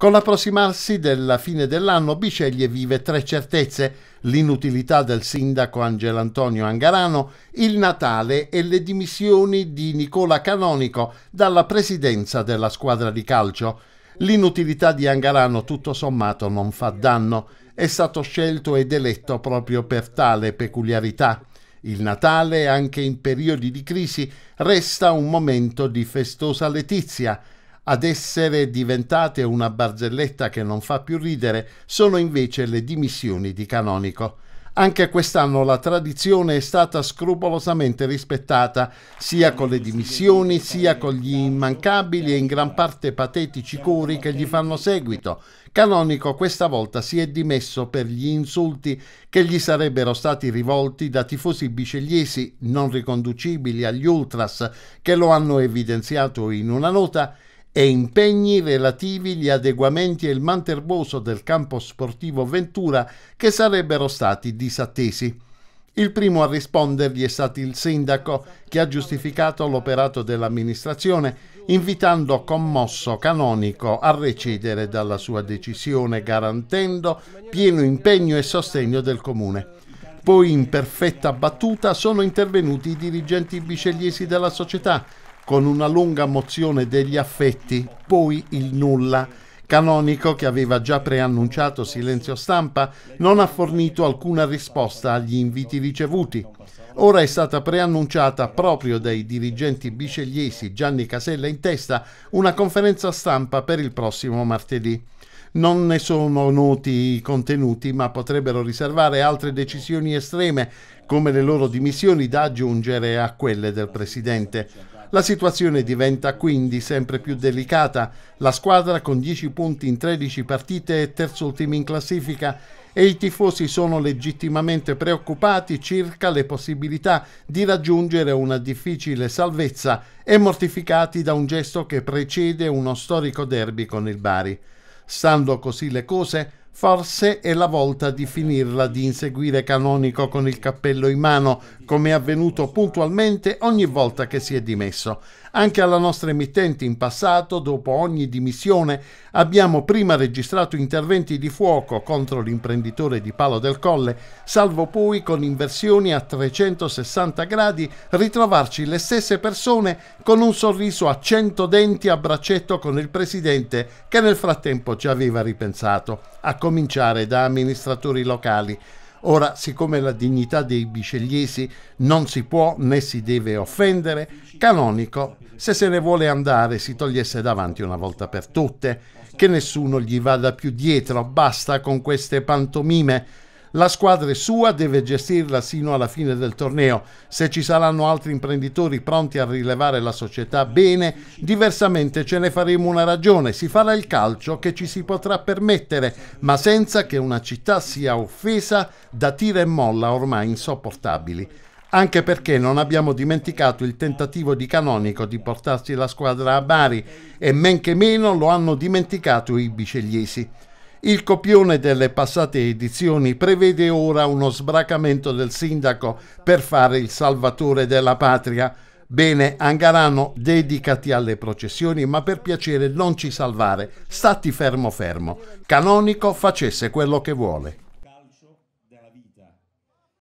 Con l'approssimarsi della fine dell'anno Biceglie vive tre certezze, l'inutilità del sindaco Angelo Antonio Angarano, il Natale e le dimissioni di Nicola Canonico dalla presidenza della squadra di calcio. L'inutilità di Angarano tutto sommato non fa danno, è stato scelto ed eletto proprio per tale peculiarità. Il Natale, anche in periodi di crisi, resta un momento di festosa letizia, ad essere diventate una barzelletta che non fa più ridere sono invece le dimissioni di Canonico. Anche quest'anno la tradizione è stata scrupolosamente rispettata, sia con le dimissioni, sia con gli immancabili e in gran parte patetici cori che gli fanno seguito. Canonico questa volta si è dimesso per gli insulti che gli sarebbero stati rivolti da tifosi bicegliesi non riconducibili agli ultras che lo hanno evidenziato in una nota e impegni relativi agli adeguamenti e il manterboso del campo sportivo Ventura che sarebbero stati disattesi. Il primo a rispondergli è stato il sindaco, che ha giustificato l'operato dell'amministrazione, invitando commosso Canonico a recedere dalla sua decisione, garantendo pieno impegno e sostegno del comune. Poi, in perfetta battuta, sono intervenuti i dirigenti bicegliesi della società, con una lunga mozione degli affetti, poi il nulla. Canonico, che aveva già preannunciato silenzio stampa, non ha fornito alcuna risposta agli inviti ricevuti. Ora è stata preannunciata proprio dai dirigenti bicegliesi Gianni Casella in testa una conferenza stampa per il prossimo martedì. Non ne sono noti i contenuti, ma potrebbero riservare altre decisioni estreme, come le loro dimissioni, da aggiungere a quelle del Presidente. La situazione diventa quindi sempre più delicata. La squadra con 10 punti in 13 partite è terzo ultimo in classifica e i tifosi sono legittimamente preoccupati circa le possibilità di raggiungere una difficile salvezza e mortificati da un gesto che precede uno storico derby con il Bari. Stando così le cose, Forse è la volta di finirla di inseguire Canonico con il cappello in mano, come è avvenuto puntualmente ogni volta che si è dimesso. Anche alla nostra emittente in passato, dopo ogni dimissione, abbiamo prima registrato interventi di fuoco contro l'imprenditore di Palo del Colle, salvo poi con inversioni a 360 gradi ritrovarci le stesse persone con un sorriso a 100 denti a braccetto con il presidente che nel frattempo ci aveva ripensato. A cominciare da amministratori locali. Ora, siccome la dignità dei bicegliesi non si può né si deve offendere, Canonico, se se ne vuole andare, si togliesse davanti una volta per tutte. Che nessuno gli vada più dietro, basta con queste pantomime la squadra è sua, deve gestirla sino alla fine del torneo. Se ci saranno altri imprenditori pronti a rilevare la società, bene, diversamente ce ne faremo una ragione. Si farà il calcio che ci si potrà permettere, ma senza che una città sia offesa da tira e molla ormai insopportabili anche perché non abbiamo dimenticato il tentativo di Canonico di portarsi la squadra a Bari e men che meno lo hanno dimenticato i bicegliesi. Il copione delle passate edizioni prevede ora uno sbracamento del sindaco per fare il salvatore della patria. Bene, Angarano, dedicati alle processioni, ma per piacere non ci salvare. Stati fermo fermo. Canonico facesse quello che vuole.